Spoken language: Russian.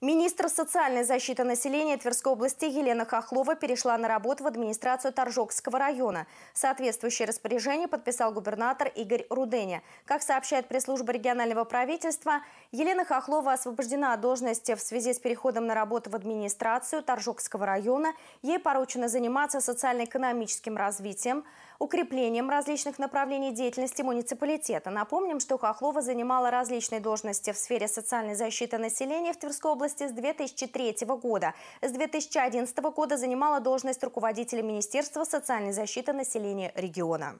Министр социальной защиты населения Тверской области Елена Хохлова перешла на работу в администрацию Торжокского района. Соответствующее распоряжение подписал губернатор Игорь Руденя. Как сообщает пресс-служба регионального правительства, Елена Хохлова освобождена от должности в связи с переходом на работу в администрацию Торжокского района. Ей поручено заниматься социально-экономическим развитием, укреплением различных направлений деятельности муниципалитета. Напомним, что Хохлова занимала различные должности в сфере социальной защиты населения в Тверской области области с 2003 года. С 2011 года занимала должность руководителя Министерства социальной защиты населения региона.